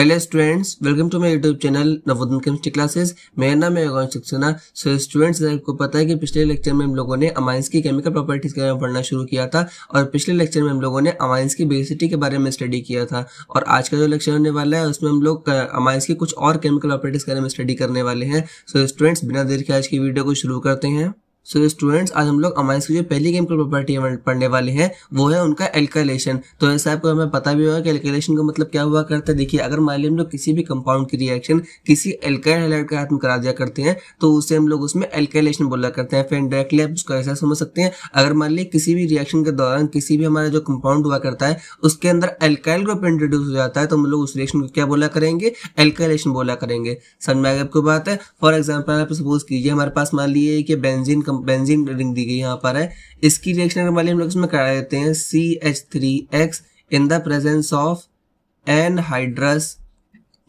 Hello students welcome to my YouTube channel Navodan chemistry classes मेरा नाम है अगौन सक्सेना सो स्टूडेंट्स आपको पता है कि पिछले लेक्चर में हम लोगों ने अमाइंस की केमिकल प्रॉपर्टीज के बारे में पढ़ना शुरू किया था और पिछले लेक्चर में हम लोगों ने अमाइंस की बेसिटी के बारे में स्टडी किया था और आज का जो लेक्चर होने वाला है उसमें हम लोग अमाइंस की कुछ और केमिकल प्रॉपर्टीज के बारे में स्टडी करने वाले हैं सो स्टूडेंट्स बिना देर के आज की वीडियो को शुरू करते हैं सो so, स्टूडेंट्स आज हम लोग अमाइंस की जो पहली केमिकल प्रॉपर्टी पढ़ने वाले हैं वो है उनका एल्कलेशन तो ऐसे आपको हमें पता भी होगा कि एल्कलेशन का मतलब क्या हुआ करता है देखिए अगर मान लीजिए हम लोग किसी भी कंपाउंड की रिएक्शन किसी एल्काइल हैलाइड के हाथ में करा दिया करते हैं तो उसे हम लोग उसमें एल्कलेशन बोला करते हैं फिर डायरेक्टली आप उसको ऐसा समझ सकते हैं अगर मान लीजिए किसी भी रिएक्शन के दौरान किसी भी हमारा जो कंपाउंड हुआ करता है उसके अंदर एल्काइल ग्रुप इंट्रोड्यूस हो जाता है तो हम लोग उस रिएक्शन को क्या बोला करेंगे एल्कलेशन बोला करेंगे समझ में आगे आपको बात है फॉर एग्जाम्पल आप सपोज कीजिए हमारे पास मान लीजिए कि बेंजीन बेंजीन रिंग दी गई यहाँ पर है इसकी रिएक्शन अगर हम लोग इसमें करा देते हैं C H three X in the presence of anhydrous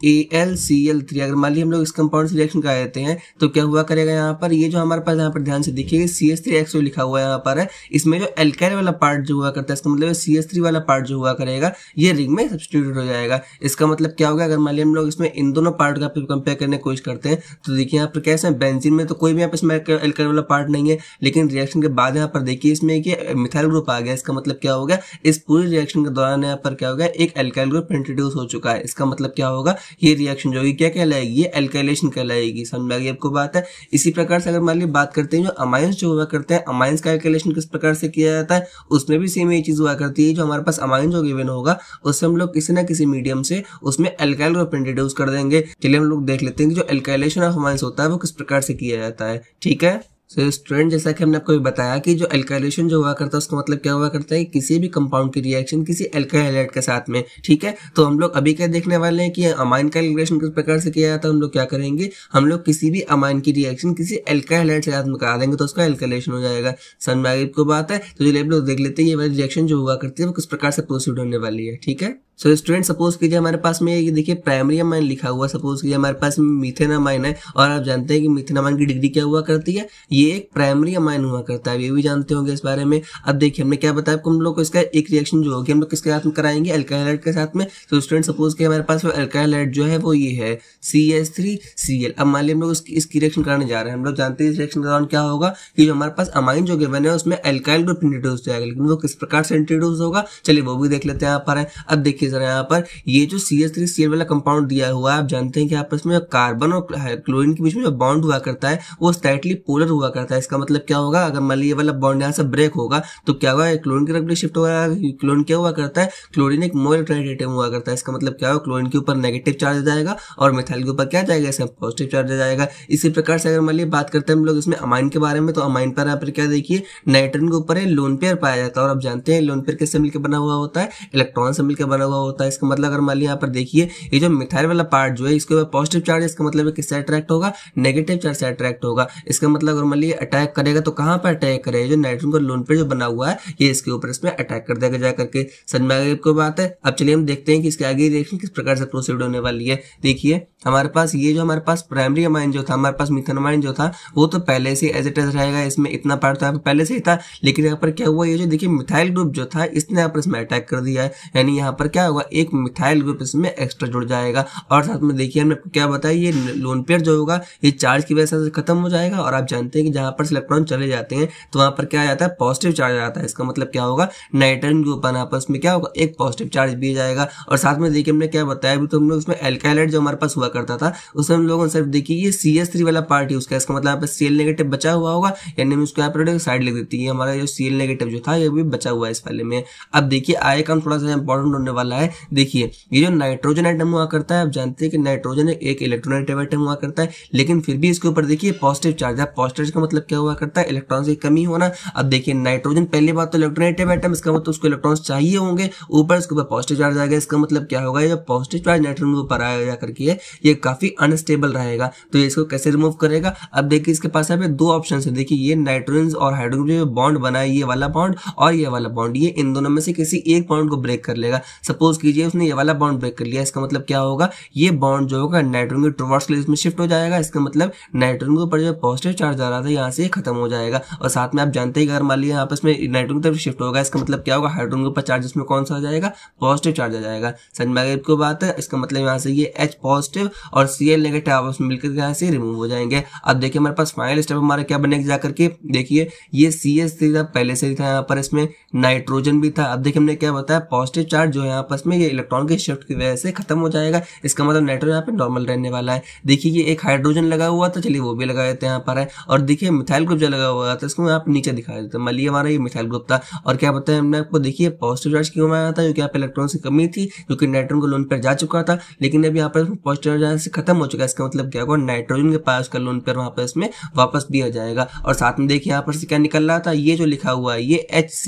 A L C L three अगर मान ली हम लोग इस कंपाउंड से रिएक्शन कर देते हैं तो क्या हुआ करेगा यहाँ पर ये जो हमारे पास यहाँ पर ध्यान से देखिए सी एस थ्री एक्स लिखा हुआ है यहाँ पर है इसमें जो एल्काइल वाला पार्ट जो हुआ करता है इसका मतलब सी एस थ्री वाला पार्ट जो हुआ करेगा ये रिंग में सब्सटीट्यूट हो जाएगा इसका मतलब क्या होगा अगर मान ली हम लोग इसमें इन दोनों पार्ट का कंपेयर करने की कोशिश करते हैं तो देखिए यहाँ पर कैसे बेंजिन में तो कोई भी यहाँ पर इसमें एल्काइल वाला पार्ट नहीं है लेकिन रिएक्शन के बाद यहाँ पर देखिए इसमें एक मिथाइल ग्रुप आ गया इसका मतलब क्या होगा इस पूरी रिएक्शन के दौरान यहाँ पर क्या होगा एक एल्काइल ग्रुप इंट्रोड्यूस हो चुका है इसका मतलब क्या होगा ये रिएक्शन जो होगी क्या कहलाएगी ये एल्केलेशन कहलाएगी समझ में आ आपको बात है इसी प्रकार से अगर मान ली बात करते हैं जो अमाइंस जो हुआ करते हैं अमाइंस का एल्केलेशन किस प्रकार से किया जाता है उसमें भी सेम ये चीज़ हुआ करती है जो हमारे पास अमाइंस जो गिवन होगा उससे हम लोग किसी ना किसी मीडियम से उसमें एल्काइल ग्रुप इंट्रोड्यूस कर देंगे चलिए हम लोग देख लेते हैं कि जो एल्काइलेशन ऑफ अमाइंस होता है वो किस प्रकार से किया जाता है ठीक है सो so, स्टूडेंट जैसा कि हमने आपको बताया कि जो एल्काइलेशन जो हुआ करता है उसका मतलब क्या हुआ करता है किसी भी कंपाउंड की रिएक्शन किसी एल्काइलेट के साथ में ठीक है तो हम लोग अभी क्या देखने वाले हैं कि अमाइन का एल्काइलेशन किस प्रकार से किया जाता है हम लोग क्या करेंगे हम लोग किसी भी अमाइन की रिएक्शन किसी एल्काइलेट के साथ में करा देंगे तो उसका एल्कालेशन हो जाएगा सन में को बात है तो चलिए आप लोग देख लेते हैं ये वाली रिएक्शन जो हुआ करती है वो किस प्रकार से प्रोसीड होने वाली है ठीक है सो स्टूडेंट सपोज कीजिए हमारे पास में ये देखिए प्राइमरी अमाइन लिखा हुआ सपोज कीजिए हमारे पास में मिथेन अमाइन है और आप जानते हैं कि मिथेन अमाइन की डिग्री क्या हुआ करती है ये एक प्राइमरी अमाइन हुआ करता है ये भी जानते होंगे इस बारे में अब देखिए हमने क्या बताया आपको हम लोग को इसका एक रिएक्शन जो होगी हम लोग किसके साथ में कराएंगे अल्काइलाइट के साथ में सो स्टूडेंट सपोज के हमारे पास अल्काइलाइट जो है वो ये है C S three C L अब मान ली हम लोग इसकी रिएक्शन कराने जा रहे हैं हम लोग जानते हैं इस रिएक्शन के दौरान क्या होगा कि जो हमारे पास अमाइन जो गिवन है उसमें अल्काइल ग्रुप इंट्रोड्यूस हो जाएगा लेकिन वो किस प्रकार से इंट्रोड्यूस होगा चलिए वो भी देख लेते हैं यहाँ पर अब देखिए देखिए जरा यहाँ पर ये जो C S three C L वाला कंपाउंड दिया हुआ है आप जानते हैं कि आपस में कार्बन और क्लोरीन के बीच में जो बॉन्ड हुआ करता है वो स्लाइटली पोलर हुआ करता है इसका मतलब क्या होगा अगर मान लीजिए वाला बॉन्ड यहाँ से ब्रेक होगा तो क्या होगा क्लोरीन की तरफ भी शिफ्ट होगा क्लोरीन क्या हुआ करता है क्लोरीन एक मोर एटम हुआ करता है इसका मतलब क्या होगा क्लोरीन के ऊपर नेगेटिव चार्ज जाएगा और मिथाइल के ऊपर क्या जाएगा इसमें पॉजिटिव चार्ज जाएगा इसी प्रकार से अगर मान लीजिए बात करते हैं हम लोग इसमें अमाइन के बारे में तो अमाइन पर यहाँ पर क्या देखिए नाइट्रन के ऊपर लोन पेयर पाया जाता है और आप जानते हैं लोन पेयर किससे मिलकर बना हुआ होता है इलेक्ट्रॉन से मिलकर बना हुआ होता है इसका मतलब अगर मान लिया यहाँ पर देखिए ये जो मिथाइल वाला पार्ट जो है इसके ऊपर पॉजिटिव चार्ज इसका मतलब है किससे अट्रैक्ट होगा नेगेटिव चार्ज से अट्रैक्ट होगा इसका मतलब अगर मान लिया अटैक करेगा तो कहाँ पर अटैक करेगा जो नाइट्रोजन का लोन पे जो बना हुआ है ये इसके ऊपर इसमें अटैक कर देगा जाकर के समझ में आगे कोई बात है अब चलिए हम देखते हैं कि इसके आगे रिएक्शन किस प्रकार से प्रोसीड होने वाली है देखिए हमारे पास ये जो हमारे पास प्राइमरी अमाइन जो था हमारे पास मिथनमाइन जो था वो तो पहले से एज इट एज रहेगा इसमें इतना पार्ट तो यहाँ पहले से ही था लेकिन यहाँ पर क्या हुआ ये जो देखिए मिथाइल ग्रुप जो था इसने यहाँ पर इसमें अटैक कर दिया है यानी यहाँ पर क्या क्या होगा एक मिथाइल ग्रुप इसमें एक्स्ट्रा जुड़ जाएगा और साथ में देखिए हमने क्या बताया ये लोन पेयर जो होगा ये चार्ज की वजह से खत्म हो जाएगा और आप जानते हैं कि जहां पर इलेक्ट्रॉन चले जाते हैं तो वहां पर क्या जाता है पॉजिटिव चार्ज आता है इसका मतलब क्या होगा नाइट्रोजन ग्रुप बना आपस में क्या होगा एक पॉजिटिव चार्ज भी जाएगा और साथ में देखिए हमने क्या बताया अभी तो हम लोग उसमें एल्काइलाइट जो हमारे पास हुआ करता था उसमें हम लोगों ने सिर्फ देखिए ये सी एस थ्री वाला पार्ट ही उसका इसका मतलब यहाँ पर सी एल नेगेटिव बचा हुआ होगा यानी हम उसको यहाँ पर साइड लिख देती है हमारा जो सी एल नेगेटिव जो था ये भी बचा हुआ है इस वाले में अब देखिए आए काम थोड़ा सा इंपॉर्टेंट होने वाला वाला है देखिए ये जो नाइट्रोजन आइटम हुआ करता है आप जानते हैं कि नाइट्रोजन एक इलेक्ट्रोनेटिव आइटम हुआ करता है लेकिन फिर भी इसके ऊपर देखिए पॉजिटिव चार्ज है पॉजिटिव का मतलब क्या हुआ करता है इलेक्ट्रॉन की कमी होना अब देखिए नाइट्रोजन पहली बात तो इलेक्ट्रोनेटिव आइटम इसका मतलब उसको इलेक्ट्रॉन चाहिए होंगे ऊपर इसके ऊपर पॉजिटिव चार्ज आएगा इसका मतलब क्या होगा जो पॉजिटिव चार्ज नाइट्रोजन के ऊपर आया जाकर के ये काफी अनस्टेबल रहेगा तो ये इसको कैसे रिमूव करेगा अब देखिए इसके पास यहाँ दो ऑप्शन है देखिए ये नाइट्रोजन और हाइड्रोजन बॉन्ड बनाए ये वाला बॉन्ड और ये वाला बॉन्ड ये इन दोनों में से किसी एक बॉन्ड को ब्रेक कर लेगा सपोज सपोज कीजिए उसने ये वाला बॉन्ड ब्रेक कर लिया इसका मतलब क्या होगा ये बॉन्ड जो होगा नाइट्रोन के टूवर्ड्स इसमें शिफ्ट हो जाएगा इसका मतलब नाइट्रोन के ऊपर जो पॉजिटिव चार्ज आ रहा था यहाँ से खत्म हो जाएगा और साथ में आप जानते ही अगर मान लीजिए यहाँ पर इसमें की तरफ शिफ्ट होगा इसका मतलब क्या होगा हाइड्रोन के ऊपर चार्ज इसमें कौन सा हो जाएगा पॉजिटिव चार्ज आ जाएगा समझ में आगे बात है इसका मतलब यहाँ से ये एच पॉजिटिव और सी एल नेगेटिव आपस में मिलकर यहाँ से रिमूव हो जाएंगे अब देखिए हमारे पास फाइनल स्टेप हमारा क्या बनेगा जा करके देखिए ये सी एस था पहले से ही था यहाँ पर इसमें नाइट्रोजन भी था अब देखिए हमने क्या बताया पॉजिटिव चार्ज जो यहाँ आपस में ये इलेक्ट्रॉन के शिफ्ट की वजह से खत्म हो जाएगा इसका मतलब नाइट्रोजन यहाँ पे नॉर्मल रहने वाला है देखिए ये एक हाइड्रोजन लगा हुआ था चलिए वो भी लगा देते हैं यहाँ पर है और देखिए मिथाइल ग्रुप जो लगा हुआ था इसको यहाँ नीचे दिखा देते हैं मलिए हमारा ये मिथाइल ग्रुप था और क्या बताया हमने आपको देखिए पॉजिटिव चार्ज क्यों आया था क्योंकि यहाँ पे इलेक्ट्रॉन से कमी थी क्योंकि नाइट्रोन को लोन पर जा चुका था लेकिन अब यहाँ पर पॉजिटिव चार्ज से खत्म हो चुका है इसका मतलब क्या होगा नाइट्रोजन के पास का लोन पर वहाँ पर इसमें वापस भी आ जाएगा और साथ में देखिए यहाँ पर से क्या निकल रहा था ये जो लिखा हुआ है ये एच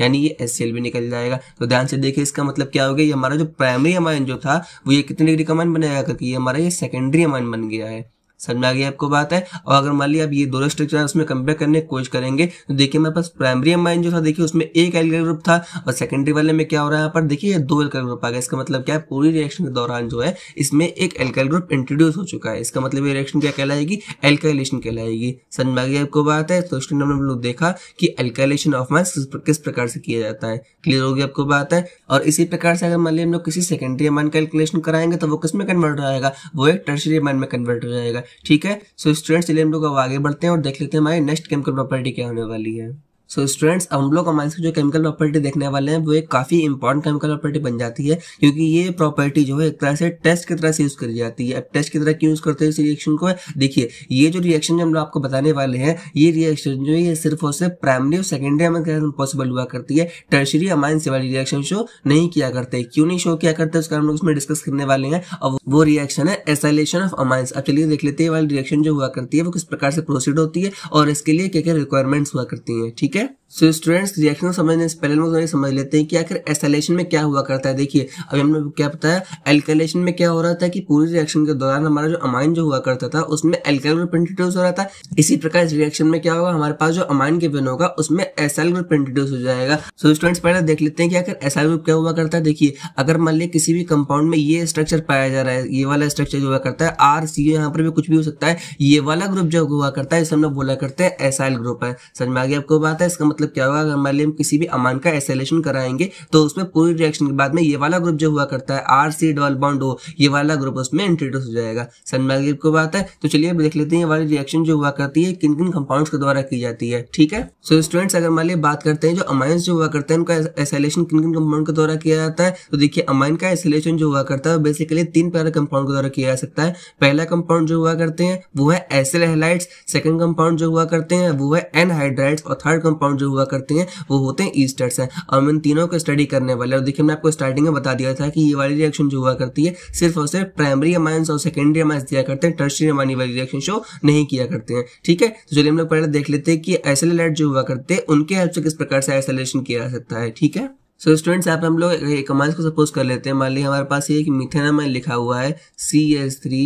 यानी ये एस भी निकल जाएगा तो ध्यान से देखिए इसका मतलब क्या हो गया ये हमारा जो प्राइमरी अमाइन जो था वो ये कितने डिग्री का अमाइन बनाया करके ये हमारा ये सेकेंडरी अमाइन बन गया है समझ में आ गई आपको बात है और अगर मान लिया आप ये दोनों स्ट्रक्चर उसमें कंपेयर करने की कोशिश करेंगे तो देखिए मेरे पास प्राइमरी एम्बाइन जो था देखिए उसमें एक एल्कल ग्रुप था और सेकेंडरी वाले में क्या हो रहा है यहाँ पर देखिए दो एल्कल ग्रुप आ गया इसका मतलब क्या है पूरी रिएक्शन के दौरान जो है इसमें एक एल्कल ग्रुप इंट्रोड्यूस हो चुका है इसका मतलब ये रिएक्शन क्या कहलाएगी एल्काइलेशन कहलाएगी समझ में आ गई आपको बात है तो स्टूडेंट हमने लोग देखा कि एल्काइलेशन ऑफ माइन किस प्रकार से किया जाता है क्लियर होगी आपको बात है और इसी प्रकार से अगर मान लीजिए हम लोग किसी सेकेंडरी अमाइन का एल्कुलेशन कराएंगे तो वो किस में कन्वर्ट हो जाएगा वो एक टर्सरी अमाइन में कन्वर्ट हो जाएगा ठीक है सो स्टूडेंट्स चलिए हम लोग अब आगे बढ़ते हैं और देख लेते हैं हमारे नेक्स्ट केमिकल की प्रॉपर्टी क्या होने वाली है सो स्टूडेंट्स हम लोग की जो केमिकल प्रॉपर्टी देखने वाले हैं वो एक काफ़ी इंपॉर्टेंट केमिकल प्रॉपर्टी बन जाती है क्योंकि ये प्रॉपर्टी जो है एक तरह से टेस्ट की तरह से यूज़ करी जाती है अब टेस्ट की तरह क्यों यूज़ करते हैं इस रिएक्शन को देखिए ये जो रिएक्शन जो हम लोग आपको बताने वाले हैं ये रिएक्शन जो है ये सिर्फ और सिर्फ प्राइमरी और सेकेंडरी अमाइन पॉसिबल हुआ करती है टर्शरी अमाइंस वाली रिएक्शन शो नहीं किया करते क्यों नहीं शो किया करते उसका हम लोग उसमें डिस्कस करने वाले हैं और वो रिएक्शन है एसाइलेशन ऑफ अमाइंस अब चलिए देख लेते हैं वाली रिएक्शन जो हुआ करती है वो किस प्रकार से प्रोसीड होती है और इसके लिए क्या क्या रिक्वायरमेंट्स हुआ करती है ठीक है Danke सो स्टूडेंट्स रिएक्शन समझने से पहले लोग समझ लेते हैं कि आखिर एसलेशन में क्या हुआ करता है देखिए अभी हमने क्या बताया एल्केलेशन में क्या हो रहा था कि पूरी रिएक्शन के दौरान हमारा जो अमाइन जो हुआ करता था उसमें एल्केल ग्रुप इंट्रोड्यूस हो रहा था इसी प्रकार इस रिएक्शन में क्या होगा हमारे पास जो अमाइन के बिन होगा उसमें एसल ग्रुप इंट्रोड्यूस हो जाएगा सो स्टूडेंट्स पहले देख लेते हैं कि आखिर एसल ग्रुप क्या हुआ करता है देखिए अगर मान लिया किसी भी कंपाउंड में ये स्ट्रक्चर पाया जा रहा है ये वाला स्ट्रक्चर जो हुआ करता है आर सी यहाँ पर भी कुछ भी हो सकता है ये वाला ग्रुप जो हुआ करता है इसे हम लोग बोला करते हैं एसाइल ग्रुप है समझ में आ गया आपको बात है इसका मतलब मतलब क्या होगा अगर हमारे लिए हम किसी भी अमान का एसेलेशन कराएंगे तो उसमें पूरी रिएक्शन के बाद में ये वाला ग्रुप जो हुआ करता है आर सी डबल बॉन्ड हो ये वाला ग्रुप उसमें इंट्रोड्यूस हो जाएगा सन ग्रुप को बात है तो चलिए देख लेते हैं ये वाली रिएक्शन जो हुआ करती है किन किन कंपाउंड के द्वारा की जाती है ठीक है सो स्टूडेंट्स अगर हमारे लिए बात करते हैं जो अमाइंस जो हुआ करते हैं उनका एसेलेशन किन किन कंपाउंड के द्वारा किया जाता है तो देखिए अमाइन का एसेलेशन जो हुआ करता है बेसिकली तीन प्रकार कंपाउंड के द्वारा किया जा सकता है पहला कंपाउंड जो हुआ करते हैं वो है एसिल हेलाइट्स सेकंड कंपाउंड जो हुआ करते हैं वो है एनहाइड्राइड्स और थर्ड कंपाउंड जो हुआ करते हैं वो होते हैं ईस्टर्स हैं और इन तीनों को स्टडी करने वाले और देखिए मैं आपको स्टार्टिंग में बता दिया था कि ये वाली रिएक्शन जो हुआ करती है सिर्फ और सिर्फ प्राइमरी अमाइंस और सेकेंडरी अमाइंस दिया करते हैं टर्सरी अमाइन वाली रिएक्शन शो नहीं किया करते हैं ठीक है तो चलिए हम लोग पहले देख लेते हैं कि एसएलएट जो हुआ करते हैं उनके हेल्प से किस प्रकार से आइसोलेशन किया जा सकता है ठीक है सो स्टूडेंट्स यहाँ पे हम लोग एक अमाइंस को सपोज कर लेते हैं मान लीजिए हमारे पास ये एक मिथेन अमाइन लिखा हुआ है C S three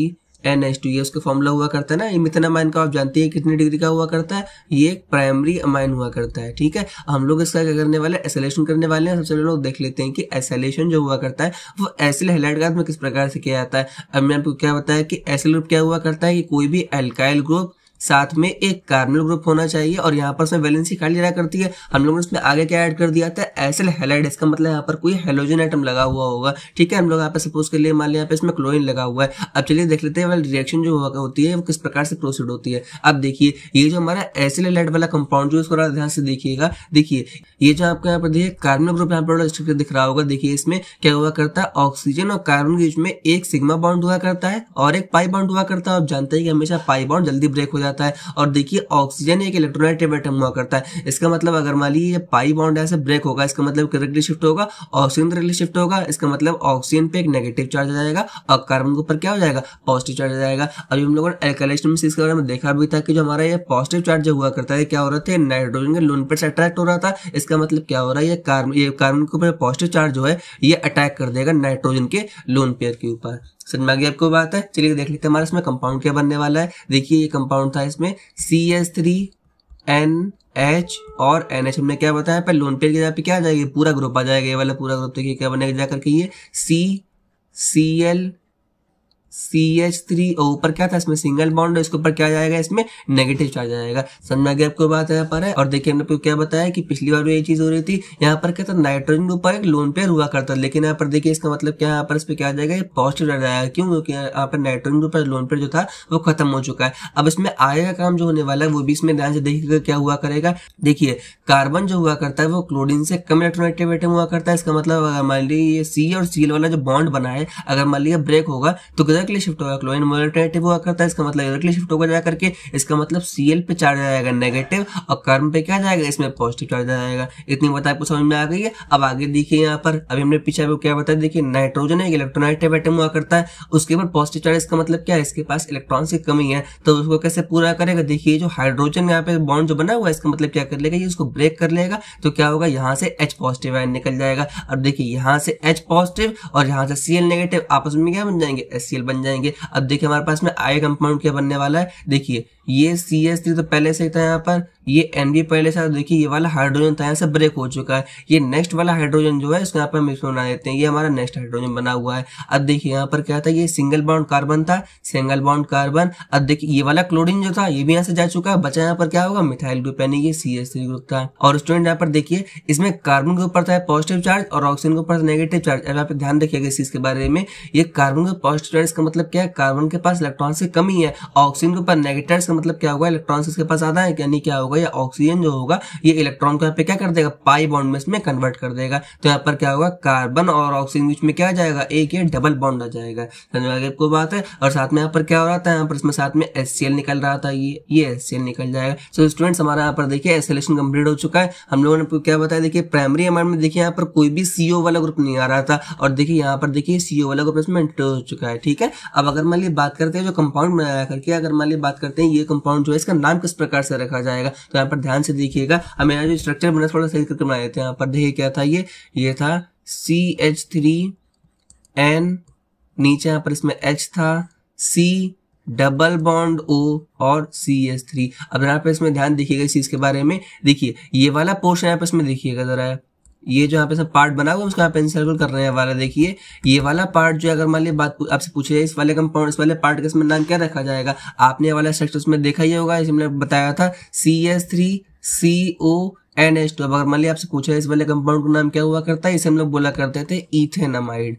N H two ये उसके फॉर्मूला हुआ करता है ना ये मिथन अमाइन का आप जानती है कितनी डिग्री का हुआ करता है ये एक प्राइमरी अमाइन हुआ करता है ठीक है हम लोग इसका क्या करने वाले एसलेशन करने वाले हैं सबसे पहले लोग देख लेते हैं कि एसलेशन जो हुआ करता है वो एसिल हेलाइड गैस में किस प्रकार से किया जाता है अब मैं आपको क्या बताया कि एसिल ग्रुप क्या हुआ करता है कि कोई भी एल्काइल ग्रुप साथ में एक कार्बनल ग्रुप होना चाहिए और यहाँ पर वैलेंसी खाली रहा करती है हम लोगों ने इसमें आगे क्या ऐड कर दिया था एसल हेलाइड इसका मतलब यहाँ पर कोई हेलोजन आइटम लगा हुआ होगा ठीक है हम लोग यहाँ पर सपोज के लिए मान लिया यहाँ पे इसमें क्लोरिन लगा हुआ है अब चलिए देख लेते हैं वाली रिएक्शन जो होती है वो किस प्रकार से प्रोसीड होती है अब देखिए ये जो हमारा एसल हेलाइड वाला कंपाउंड जो थोड़ा ध्यान से देखिएगा देखिए ये जो आपको यहाँ पर देखिए कार्बन ग्रुप यहाँ पर स्ट्रक्चर दिख रहा होगा देखिए इसमें क्या हुआ करता है ऑक्सीजन और कार्बन के बीच में एक सिग्मा बाउंड हुआ करता है और एक पाई बाउंड हुआ करता है आप जानते हैं कि हमेशा पाई बाउंड जल्दी ब्रेक हो जाता है जाता है और देखिए ऑक्सीजन एक इलेक्ट्रोनेगेटिव एटम हुआ करता है इसका मतलब अगर मान लीजिए पाई बाउंड ऐसे ब्रेक होगा इसका मतलब करेक्टली शिफ्ट होगा ऑक्सीजन करेक्टली शिफ्ट होगा इसका मतलब ऑक्सीजन पे एक नेगेटिव चार्ज आ जाएगा और कार्बन के ऊपर क्या हो जाएगा पॉजिटिव चार्ज आ जाएगा अभी हम लोगों ने एल्कलाइस्ट में इसके बारे में देखा भी था कि जो हमारा ये पॉजिटिव चार्ज हुआ करता है क्या हो रहा था नाइट्रोजन के लोन पर अट्रैक्ट हो रहा था इसका मतलब क्या हो रहा है ये कार्बन ये कार्बन के ऊपर पॉजिटिव चार्ज जो है ये अटैक कर देगा नाइट्रोजन के लोन पेयर के ऊपर समझ में आ आपको बात है चलिए देख लेते हैं हमारे इसमें कंपाउंड क्या बनने वाला है देखिए ये कंपाउंड था इसमें C S three N H और एन एच हमने क्या बताया पहले लोन पेयर के जगह पे क्या आ जाएगा पूरा ग्रुप आ जाएगा ये वाला पूरा ग्रुप देखिए क्या बनेगा जाकर के ये C C L C H three ऊपर क्या था इसमें सिंगल बॉन्ड इसके ऊपर क्या जाएगा इसमें नेगेटिव चार्ज आएगा समझ में आपको बात यहाँ पर है और देखिए हमने क्या बताया कि पिछली बार भी ये चीज हो रही थी यहाँ पर क्या था नाइट्रोजन के ऊपर एक लोन पेयर हुआ करता लेकिन यहाँ पर देखिए इसका मतलब क्या यहाँ पर इस पर क्या जाएगा ये पॉजिटिव चार्ज आएगा क्यों क्योंकि यहाँ पर नाइट्रोजन के ऊपर लोन पेयर जो था वो खत्म हो चुका है अब इसमें आय का काम जो होने वाला है वो भी इसमें ध्यान से देखिएगा क्या हुआ करेगा देखिए कार्बन जो हुआ करता है वो क्लोरिन से कम इलेक्ट्रोनेटिव एटम हुआ करता है इसका मतलब अगर मान लीजिए ये सी और सील वाला जो बॉन्ड बना है अगर मान लीजिए ब्रेक होगा तो इधर शिफ्ट होगा क्लोरीन मोलिटिव हुआ करता है इसका मतलब इधर के शिफ्ट होगा जाकर के इसका मतलब सीएल पे चार्ज आ जाएगा नेगेटिव और कर्म पे क्या जाएगा इसमें पॉजिटिव चार्ज आ जाएगा इतनी बात आपको समझ में आ गई है अब आगे देखिए यहाँ पर अभी हमने पीछे वो क्या बताया देखिए नाइट्रोजन है इलेक्ट्रोनाइटिव एटम हुआ करता है उसके ऊपर पॉजिटिव चार्ज इसका मतलब क्या है इसके पास इलेक्ट्रॉन की कमी है तो उसको कैसे पूरा करेगा देखिए जो हाइड्रोजन यहाँ पे बॉन्ड जो बना हुआ है इसका मतलब क्या कर लेगा ये उसको ब्रेक कर लेगा तो क्या होगा यहाँ से एच पॉजिटिव आयन निकल जाएगा और देखिए यहाँ से एच पॉजिटिव और यहाँ से सीएल नेगेटिव आपस में क्या बन जाएंगे एस बन बन जाएंगे अब देखिए हमारे पास में आई कंपाउंड क्या बनने वाला है देखिए ये सी एस थ्री तो पहले से ही था यहाँ पर ये एन बी पहले से देखिए ये वाला हाइड्रोजन था यहाँ से ब्रेक हो चुका है ये नेक्स्ट वाला हाइड्रोजन जो है इसको यहाँ पर मिक्स बना देते हैं ये हमारा नेक्स्ट हाइड्रोजन बना हुआ है अब देखिए यहाँ पर क्या था ये सिंगल बाउंड कार्बन था सिंगल बाउंड कार्बन अब देखिए ये वाला क्लोरीन जो था ये भी यहाँ से जा चुका है बचा यहाँ पर क्या होगा मिथाइल ग्रुप यानी ये सी एस थ्री ग्रुप था और स्टूडेंट यहाँ पर देखिए इसमें कार्बन के ऊपर था पॉजिटिव चार्ज और ऑक्सीजन के ऊपर नेगेटिव चार्ज अब यहाँ पर ध्यान रखिएगा इस चीज के बारे में ये कार्बन के पॉजिटिव चार्ज का मतलब क्या है कार्बन के पास इलेक्ट्रॉन से कमी है ऑक्सीजन के ऊपर नेगेटिव इसका मतलब क्या होगा इलेक्ट्रॉन्स इसके पास आता है यानी क्या होगा या ऑक्सीजन जो होगा ये इलेक्ट्रॉन को यहाँ पे क्या कर देगा पाई बॉन्ड में इसमें कन्वर्ट कर देगा तो यहाँ पर क्या होगा कार्बन और ऑक्सीजन बीच में क्या आ जाएगा एक ये डबल बॉन्ड आ जाएगा समझ को बात है और साथ में यहाँ पर क्या हो रहा था यहाँ पर इसमें साथ में एस निकल रहा था ये ये एस निकल जाएगा सो स्टूडेंट्स हमारा यहाँ पर देखिए एसोलेशन कम्प्लीट हो चुका है हम लोगों ने क्या बताया देखिए प्राइमरी अमाउंट में देखिए यहाँ पर कोई भी सीओ वाला ग्रुप नहीं आ रहा था और देखिए यहाँ पर देखिए सीओ वाला ग्रुप इसमें हो चुका है ठीक है अब अगर मान ली बात करते हैं जो कंपाउंड बनाया करके अगर मान ली बात करते हैं ये ये कंपाउंड जो है इसका नाम किस प्रकार से रखा जाएगा तो यहाँ पर ध्यान से देखिएगा हम यहाँ जो स्ट्रक्चर बना थोड़ा सही करके बना देते हैं यहाँ पर देखिए क्या था ये ये था सी एच थ्री एन नीचे यहाँ पर इसमें एच था सी डबल बॉन्ड ओ और सी एस थ्री अब यहाँ पर इसमें ध्यान देखिएगा इस चीज के बारे में देखिए ये वाला पोर्शन यहाँ पर इसमें देखिएगा जरा ये जो यहाँ पे सब पार्ट बना हुआ उसका आप सर्कल कर रहे हैं वाला देखिए ये वाला पार्ट जो अगर मान ली बात आपसे पूछे इस वाले कंपाउंड इस वाले पार्ट का इसमें नाम क्या रखा जाएगा आपने वाला स्ट्रक्चर उसमें देखा ही होगा इसमें बताया था C S three C O N H two अगर मान ली आपसे पूछा इस वाले कंपाउंड का नाम क्या हुआ करता है इसे हम लोग बोला करते थे इथेनामाइड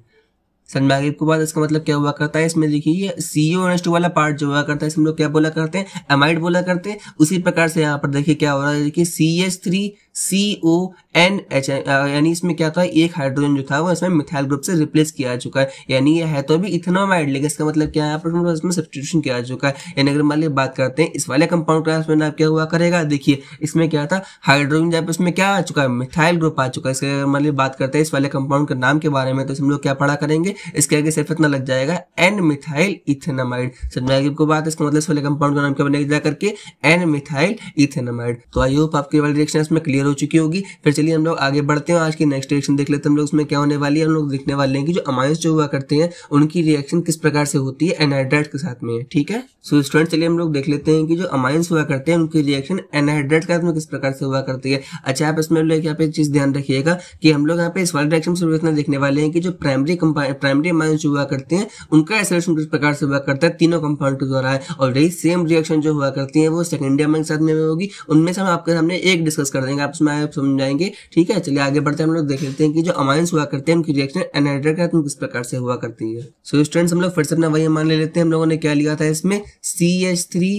सनमैगिब के बाद इसका मतलब क्या हुआ करता है इसमें देखिए सी ओ एन टू वाला पार्ट जो हुआ करता है इसमें लोग क्या बोला करते हैं एमाइड बोला करते हैं उसी प्रकार से यहाँ पर देखिए क्या हो रहा है देखिए C S three C O N H यानी इसमें क्या था एक हाइड्रोजन जो था वो इसमें मिथाइल ग्रुप से रिप्लेस किया चुका है यानी यह है तो अभी इथेनोमाइड लेकिन इसका मतलब क्या है पर इसमें सब्सटीट्यूशन किया चुका है यानी अगर मान ली बात करते हैं इस वाले कंपाउंड का इसमें क्या हुआ करेगा देखिए इसमें क्या था हाइड्रोजन जब इसमें क्या आ चुका है मिथाइल ग्रुप आ चुका है इसके अगर मान ली बात करते हैं इस वाले कंपाउंड के नाम के बारे में तो हम लोग क्या पढ़ा करेंगे इसके आगे सिर्फ इतना लग जाएगा एन मिथाइल इथेनामाइड समझ बात इसका मतलब इस वाले कंपाउंड का नाम क्या बनेगा करके एन मिथाइल इथेनामाइड तो आई होप आपके वाले रिएक्शन इसमें क्लियर क्लियर हो चुकी होगी फिर चलिए हम लोग आगे बढ़ते हैं आज की नेक्स्ट रिएक्शन देख लेते हैं हम लोग उसमें क्या होने वाली है हम लोग देखने वाले हैं कि जो अमाइंस जो हुआ करते हैं उनकी रिएक्शन किस प्रकार से होती है एनहाइड्रेट के साथ में ठीक है सो स्टूडेंट चलिए हम लोग देख लेते हैं कि जो अमायंस हुआ करते हैं उनकी रिएक्शन एनहाइड्रेट के साथ में किस प्रकार से हुआ करती है अच्छा आप इसमें लोग यहाँ पे चीज ध्यान रखिएगा कि हम लोग यहाँ पे इस वाले डायरेक्शन से इतना देखने वाले हैं कि जो प्राइमरी प्राइमरी अमायंस जो हुआ करते हैं उनका एसोलेशन किस प्रकार से हुआ करता है तीनों कंपाउंड के द्वारा है और यही सेम रिएक्शन जो हुआ करती है वो सेकेंडरी अमाइंस के साथ में होगी उनमें से हम आपके सामने एक डिस्कस कर देंगे आप उसमें आप समझाएंगे ठीक है चलिए आगे बढ़ते हैं हम लोग देख लेते हैं कि जो अमाइंस हुआ करते हैं उनकी रिएक्शन एनहाइड्रेट के साथ किस प्रकार से हुआ करती है सो स्टूडेंट्स हम लोग फिर से अपना वही मान ले लेते हैं हम लोगों ने क्या लिया था इसमें सी एच थ्री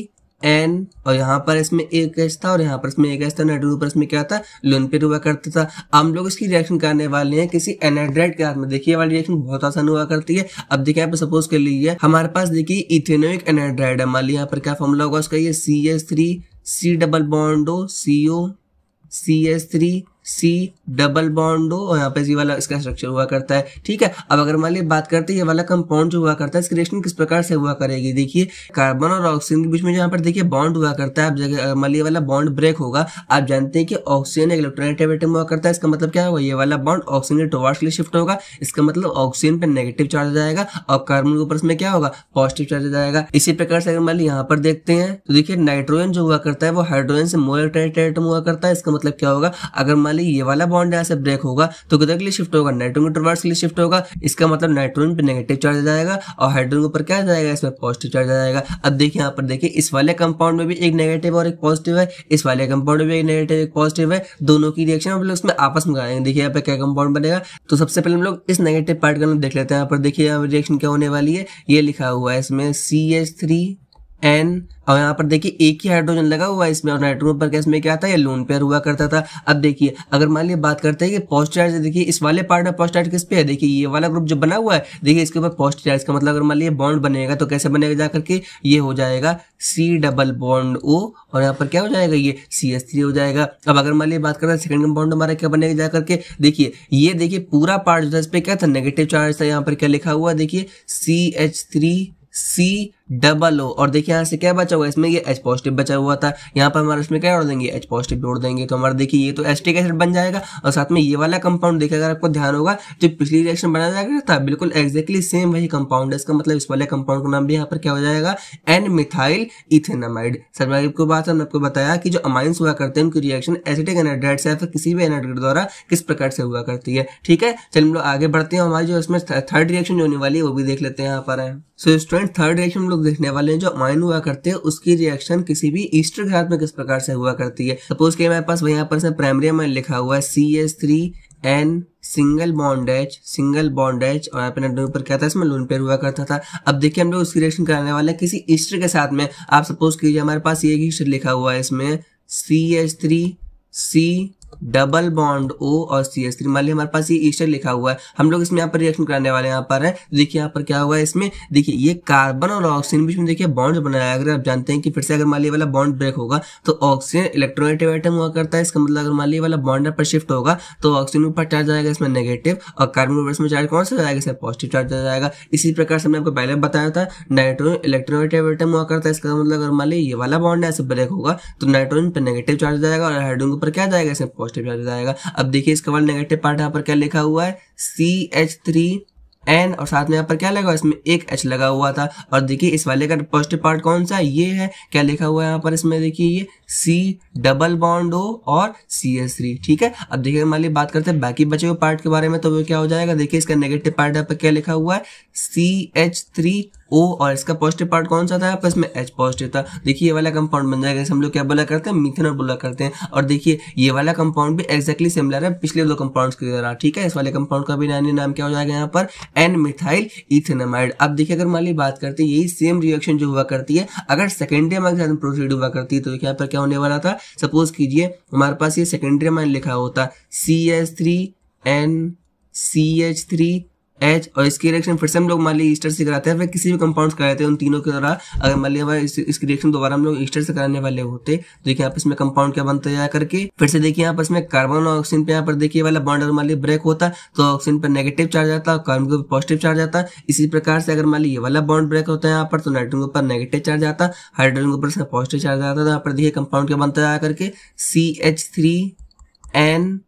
एन और यहाँ पर इसमें एक एच था और यहाँ पर इसमें एक एच था नाइट्रोजन पर इसमें क्या था लोन पे हुआ करता था हम लोग इसकी रिएक्शन करने वाले हैं किसी एनाड्राइड के हाथ में देखिए वाली रिएक्शन बहुत आसान हुआ करती है अब देखिए यहाँ पर सपोज कर लीजिए हमारे पास देखिए इथेनोइक एनाड्राइड है मान ली यहाँ पर क्या फॉर्मूला होगा उसका ये C S three C double बॉन्डो C O CS3 C double bond हो और यहाँ पे ये वाला इसका स्ट्रक्चर हुआ करता है ठीक है अब अगर मान ली बात करते हैं ये वाला कंपाउंड जो हुआ करता है इसकी रिएक्शन किस प्रकार से हुआ करेगी देखिए कार्बन और ऑक्सीजन के बीच में यहाँ पर देखिए बॉन्ड हुआ करता है अब जगह मान ली वाला बॉन्ड ब्रेक होगा आप जानते हैं कि ऑक्सीजन एक इलेक्ट्रोनेटिव आइटम हुआ करता है इसका मतलब क्या होगा ये वाला बॉन्ड ऑक्सीजन के टोवार्स के लिए शिफ्ट होगा इसका मतलब ऑक्सीजन पर नेगेटिव चार्ज जाएगा और कार्बन के ऊपर इसमें क्या होगा पॉजिटिव चार्ज जाएगा इसी प्रकार से अगर मान ली यहाँ पर देखते हैं तो देखिए नाइट्रोजन जो हुआ करता है वो हाइड्रोजन से मोर इलेक्ट्रोनेटिव आइटम हुआ करता है इसका मतलब क्या होगा अगर मान पहले ये वाला बॉन्ड यहाँ से ब्रेक होगा तो किधर के लिए शिफ्ट होगा नाइट्रोन के टूवर्ड्स के लिए शिफ्ट होगा इसका मतलब नाइट्रोन पे नेगेटिव चार्ज आ जाएगा और हाइड्रोन के ऊपर क्या जाएगा इसमें पॉजिटिव चार्ज आ जाएगा अब देखिए यहाँ पर देखिए इस वाले कंपाउंड में भी एक नेगेटिव और एक पॉजिटिव है इस वाले कंपाउंड में भी एक नेगेटिव एक पॉजिटिव है दोनों की रिएक्शन हम लोग इसमें आपस में आएंगे देखिए यहाँ पर क्या कंपाउंड बनेगा तो सबसे पहले हम लोग इस नेगेटिव पार्ट का देख लेते हैं यहाँ पर देखिए रिएक्शन क्या होने वाली है ये लिखा हुआ है इसमें सी एच थ्री एन और यहाँ पर देखिए एक ही हाइड्रोजन लगा हुआ है इसमें और नाइट्रोजन पर गैस में क्या था ये लोन पेयर हुआ करता था अब देखिए अगर मान लीजिए बात करते हैं कि पॉस्ट चार्ज देखिए इस वाले पार्ट में पॉस्ट चार्ज किस पे है देखिए ये वाला ग्रुप जो बना हुआ है देखिए इसके ऊपर पॉस्ट चार्ज का मतलब अगर मान लीजिए बॉन्ड बनेगा तो कैसे बनेगा जाकर करके ये हो जाएगा सी डबल बॉन्ड ओ और यहाँ पर क्या हो जाएगा ये सी एस थ्री हो जाएगा अब अगर मान लीजिए बात करते हैं सेकंड कंपाउंड हमारा क्या बनेगा जाकर के देखिए ये देखिए पूरा पार्ट जो था इस पर क्या था नेगेटिव चार्ज था यहाँ पर क्या लिखा हुआ देखिए C H three C double O और देखिए यहाँ से क्या बचा हुआ इसमें ये एच पॉजिटिव बचा हुआ था यहाँ पर हमारा इसमें क्या जोड़ देंगे एच पॉजिटिव जोड़ देंगे तो हमारा देखिए ये तो एस्टिक एसिड बन जाएगा और साथ में ये वाला कंपाउंड देखिए अगर आपको ध्यान होगा जो तो पिछली रिएक्शन बना जाएगा था बिल्कुल एक्जैक्टली सेम वही कंपाउंड है इसका मतलब इस वाले कंपाउंड का नाम भी यहाँ पर क्या हो जाएगा एन मिथाइल इथेनामाइड सर मैं आपको बात हमने आपको बताया कि जो अमाइंस हुआ करते हैं उनकी रिएक्शन एसिडिक एनाड्राइड से या किसी भी एनाड्राइड द्वारा किस प्रकार से हुआ करती है ठीक है चल हम लोग आगे बढ़ते हैं हमारी जो इसमें थर्ड रिएक्शन जो होने वाली है वो भी देख लेते हैं यहाँ पर सो स्टूडेंट थर्ड रिएक्शन लोग देखने वाले हैं जो माइन हुआ करते हैं उसकी रिएक्शन किसी भी ईस्टर घात में किस प्रकार से हुआ करती है सपोज के मेरे पास यहाँ पर प्राइमरी में लिखा हुआ है C S three N single bond H single bond H और यहाँ पर क्या था इसमें लोन पेयर हुआ करता था अब देखिए हम लोग उसकी रिएक्शन कराने वाले हैं किसी ईस्टर के साथ में आप सपोज कीजिए हमारे पास ये ईस्टर लिखा हुआ है इसमें C H three C double bond O और सी एस थ्री मान ली हमारे पास ये ईस्टर लिखा हुआ है हम लोग इसमें यहाँ पर रिएक्शन कराने वाले यहाँ पर है देखिए यहाँ पर क्या हुआ है इसमें देखिए ये कार्बन और ऑक्सीजन बीच में देखिए बॉन्ड बनाया अगर आप जानते हैं कि फिर से अगर मान ली वाला बॉन्ड ब्रेक होगा तो ऑक्सीजन इलेक्ट्रोनेटिव आइटम हुआ करता है इसका मतलब अगर मान ली वाला बॉन्ड पर शिफ्ट होगा तो ऑक्सीजन ऊपर चार्ज आएगा इसमें नेगेटिव और कार्बन इसमें चार्ज कौन सा जाएगा इसमें पॉजिटिव चार्ज आ जाएगा इसी प्रकार से हमने आपको पहले बताया था नाइट्रोजन इलेक्ट्रोनेटिव आइटम हुआ करता है इसका मतलब अगर मान ली ये वाला बॉन्ड है ब्रेक होगा तो नाइट्रोजन पर नेगेटिव चार्ज जाएगा और हाइड्रोन ऊपर क्या जाएगा इसमें पॉजिटिव चार्ज हो जाएगा अब देखिए इसका वन नेगेटिव पार्ट यहाँ पर क्या लिखा हुआ है सी एच थ्री एन और साथ में यहाँ पर क्या लगा हुआ इसमें एक एच लगा हुआ था और देखिए इस वाले का पॉजिटिव पार्ट कौन सा ये है क्या लिखा हुआ है यहाँ पर इसमें देखिए ये सी डबल बॉन्ड ओ और सी एस थ्री ठीक है अब देखिए मान ली बात करते हैं बाकी बचे हुए पार्ट के बारे में तो वो क्या हो जाएगा देखिए इसका नेगेटिव पार्ट यहाँ पर क्या लिखा हुआ है सी एच थ्री ओ और इसका पॉजिटिव पार्ट कौन सा था आपस में एच पॉजिटिव था देखिए ये वाला कंपाउंड बन जाएगा हम लोग क्या बोला करते हैं मिथेनॉल बोला करते हैं और देखिए ये वाला कंपाउंड भी एक्जैक्टली सिमिलर है पिछले दो कंपाउंड्स की तरह ठीक है इस वाले कंपाउंड का भी नया नाम क्या हो जाएगा यहाँ पर एन मिथाइल इथेनामाइड अब देखिए अगर मान ली बात करते हैं यही सेम रिएक्शन जो हुआ करती है अगर सेकेंडरी अमाइन के साथ प्रोसीड हुआ करती तो यहाँ पर क्या होने वाला था सपोज कीजिए हमारे पास ये सेकेंडरी अमाइन लिखा होता C S three N C H three H और इसकी रिएक्शन फिर से हम लोग मान ली ईस्टर से कराते हैं फिर किसी भी कंपाउंड कराते हैं उन तीनों के द्वारा अगर मान लिया इसकी रिएक्शन दोबारा हम लोग ईस्टर से कराने वाले होते तो देखिए आपस में कंपाउंड क्या बनता है करके फिर से देखिए आपस में कार्बन और ऑक्सीजन पे यहाँ पर देखिए वाला बॉन्ड अगर मान ली ब्रेक होता तो ऑक्सीजन पर नेगेटिव चार्ज आता और कार्बन के पॉजिटिव चार्ज आता इसी प्रकार से अगर मान ये वाला बॉन्ड ब्रेक होता है यहाँ पर तो नाइट्रोजन के ऊपर नेगेटिव चार्ज आता हाइड्रोजन के ऊपर पॉजिटिव चार्ज आता तो यहाँ पर देखिए कंपाउंड क्या बनता है करके C H three N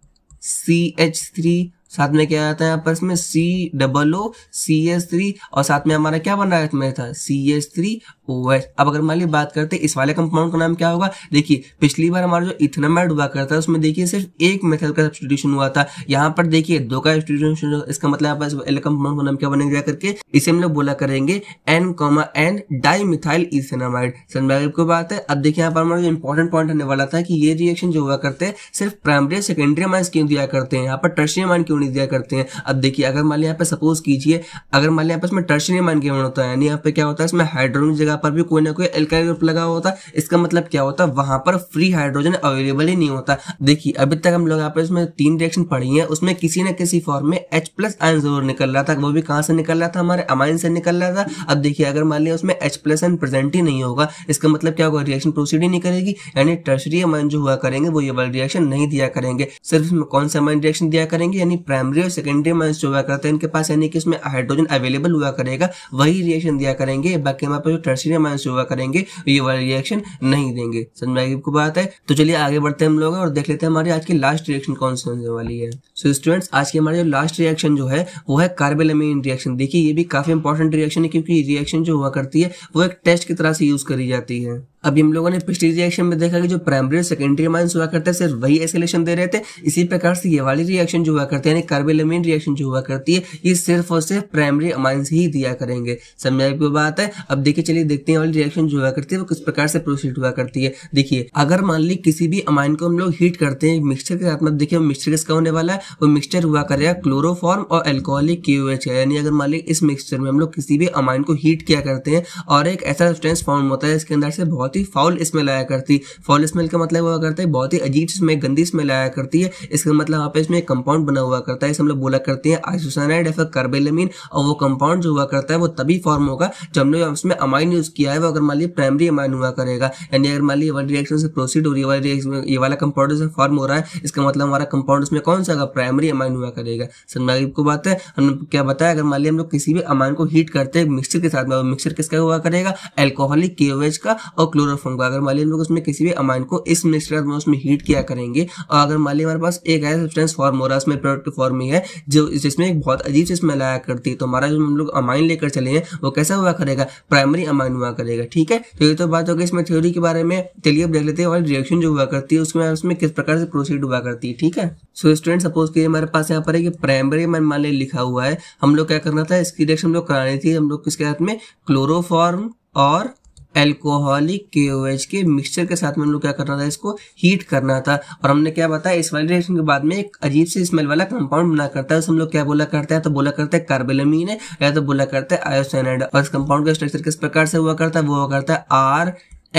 C H three साथ में क्या आता है आपस में C double O C S three और साथ में हमारा क्या बन रहा है सी एस थ्री OH. अब अगर मान ली बात करते हैं इस वाले कंपाउंड का नाम क्या होगा देखिए पिछली बार हमारा जो इथेनामाइड हुआ करता था उसमें देखिए सिर्फ एक मेथल का सब्सटीट्यूशन हुआ था यहाँ पर देखिए दो का सब्सटीट्यूशन इसका मतलब इस वाले कंपाउंड का नाम क्या बनेगा करके इसे हम लोग बोला करेंगे N comma N di methyl ethanamide समझ को बात है अब देखिए यहाँ पर हमारा जो इंपॉर्टेंट पॉइंट होने वाला था कि ये रिएक्शन जो हुआ करते हैं सिर्फ प्राइमरी सेकेंडरी माइंस क्यों दिया करते हैं यहाँ पर टर्शरी माइन क्यों नहीं दिया करते हैं अब देखिए अगर मान लिया यहाँ पर सपोज कीजिए अगर मान लिया यहाँ पर इसमें टर्शरी माइन क्यों होता है यानी यहाँ पर क्या होता है इसमें हाइड्रोजन जगह जगह पर भी कोई ना कोई एल्काइल ग्रुप लगा होता है इसका मतलब क्या होता है वहां पर फ्री हाइड्रोजन अवेलेबल ही नहीं होता देखिए अभी तक हम लोग यहाँ पर इसमें तीन रिएक्शन पढ़ी है उसमें किसी न किसी फॉर्म में एच प्लस आयन जरूर निकल रहा था वो भी कहां से निकल रहा था हमारे अमाइन से निकल रहा था अब देखिए अगर मान लिया उसमें एच प्लस आयन प्रेजेंट ही नहीं होगा इसका मतलब क्या होगा रिएक्शन प्रोसीड ही नहीं करेगी यानी टर्सरी अमाइन जो हुआ करेंगे वो ये वाला रिएक्शन नहीं दिया करेंगे सिर्फ इसमें कौन सा अमाइन रिएक्शन दिया करेंगे यानी प्राइमरी और सेकेंडरी अमाइन जो हुआ करते हैं इनके पास यानी कि इसमें हाइड्रोजन अवेलेबल हुआ करेगा वही रिएक्शन दिया करेंगे बाकी हमारे पास जो टर्सरी इसलिए माइनस सुबह करेंगे ये वाला रिएक्शन नहीं देंगे समझ में आपको बात है तो चलिए आगे बढ़ते हैं हम लोग और देख लेते हैं हमारी आज की लास्ट रिएक्शन कौन सी होने वाली है सो so, स्टूडेंट्स आज की हमारी जो लास्ट रिएक्शन जो है वो है कार्बेलामीन रिएक्शन देखिए ये भी काफी इंपॉर्टेंट रिएक्शन है क्योंकि रिएक्शन जो हुआ करती है वो एक टेस्ट की तरह से यूज करी जाती है अभी हम लोगों ने पिछली रिएक्शन में देखा कि जो प्राइमरी और सेकेंडरी माइंस हुआ करते हैं सिर्फ वही एस्केलेशन दे रहे थे इसी प्रकार से ये वाली रिएक्शन जो हुआ करती है यानी कार्बेलमिन रिएक्शन जो हुआ करती है ये सिर्फ और सिर्फ प्राइमरी माइंस ही दिया करेंगे समझ आपको बात है अब देखिए चलिए देखते हैं वाली रिएक्शन जो हुआ करती है वो किस प्रकार से प्रोसीड हुआ करती है देखिए अगर मान ली किसी भी अमाइन को हम लोग हीट करते हैं मिक्सचर के साथ में मतलब देखिए मिक्सचर किसका होने वाला है वो मिक्सचर हुआ करेगा क्लोरोफॉर्म और एल्कोहलिक क्यू है यानी अगर मान ली इस मिक्सचर में हम लोग किसी भी अमाइन को हीट किया करते हैं और एक ऐसा सब्सटेंस फॉर्म होता है इसके अंदर से बहुत बहुत ही फाउल स्मेल आया करती फाउल स्मेल का मतलब हुआ करता है बहुत ही अजीब स्मेल गंदी स्मेल आया करती है इसका मतलब यहाँ पे इसमें कंपाउंड बना हुआ करता है इसे हम लोग बोला करते हैं आइसोसाइनाइड एफ फिर और वो कंपाउंड जो हुआ करता है वो तभी फॉर्म होगा जब हमने उसमें अमाइन यूज किया है वो अगर मान लीजिए प्राइमरी अमाइन हुआ करेगा यानी अगर मान लीजिए वाली रिएक्शन से प्रोसीड हो रही है ये वाला कंपाउंड से फॉर्म हो रहा है इसका मतलब हमारा कंपाउंड उसमें कौन सा होगा प्राइमरी अमाइन हुआ करेगा समझ को बात है हमने क्या बताया अगर मान लीजिए हम लोग किसी भी अमाइन को हीट करते हैं मिक्सचर के साथ में मिक्सचर किसका हुआ करेगा एल्कोहलिक केवेज का और क्लोरोफॉर्म का अगर मान लीजिए हम लोग उसमें किसी भी अमाइन को इस मिक्सर में उसमें हीट किया करेंगे और अगर मान लीजिए हमारे पास एक ऐसा सब्सटेंस फॉर्म हो रहा है उसमें प्रोडक्ट के फॉर्म में है जो जिसमें एक बहुत अजीब चीज में लाया करती है तो हमारा जो हम लोग अमाइन लेकर चले हैं वो कैसा हुआ करेगा प्राइमरी अमाइन हुआ करेगा ठीक है तो ये तो बात हो गई इसमें थ्योरी के बारे में चलिए अब देख लेते हैं और रिएक्शन जो हुआ करती है उसमें उसमें किस प्रकार से प्रोसीड हुआ करती है ठीक है सो स्टूडेंट सपोज के हमारे पास यहाँ पर है कि प्राइमरी अमाइन मान लिया लिखा हुआ है हम लोग क्या करना था इसकी रिएक्शन हम लोग करानी थी हम लोग किसके हाथ में क्लोरोफॉर्म और एल्कोहलिक के के मिक्सचर के साथ में हम लोग क्या करना था इसको हीट करना था और हमने क्या बताया इस वाली रिएक्शन के बाद में एक अजीब से स्मेल वाला कंपाउंड बना करता है उसे हम लोग क्या बोला करते हैं तो बोला करते हैं कार्बेलमीन या तो बोला करते हैं आयोसाइनाइड और इस कंपाउंड का स्ट्रक्चर किस प्रकार से हुआ करता है वो हुआ करता है R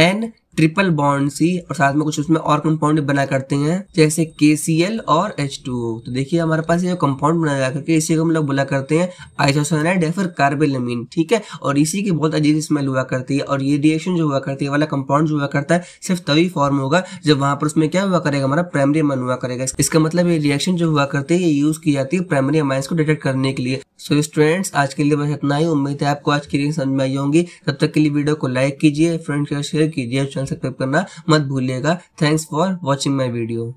N triple bond C और साथ में कुछ उसमें और कंपाउंड बना करते हैं जैसे के और एच तो देखिए हमारे पास ये कंपाउंड जा करके इसी को हम लोग बोला करते हैं आइसोसोनाइड या फिर कार्बेलमीन ठीक है और इसी की बहुत अजीब स्मेल हुआ करती है और ये रिएक्शन जो हुआ करती है वाला कंपाउंड जो हुआ करता है सिर्फ तभी फॉर्म होगा जब वहां पर उसमें क्या हुआ करेगा हमारा प्राइमरी अमाइन हुआ करेगा इसका मतलब ये रिएक्शन जो हुआ करती है ये यूज की जाती है प्राइमरी अमाइंस को डिटेक्ट करने के लिए सो so, स्टूडेंट्स आज के लिए बस इतना ही उम्मीद है आपको आज की रिंग समझ में आई होंगी तब तक के लिए वीडियो को लाइक कीजिए फ्रेंड्स के साथ शेयर कीजिए चैनल सब्सक्राइब करना मत भूलिएगा thanks for watching my video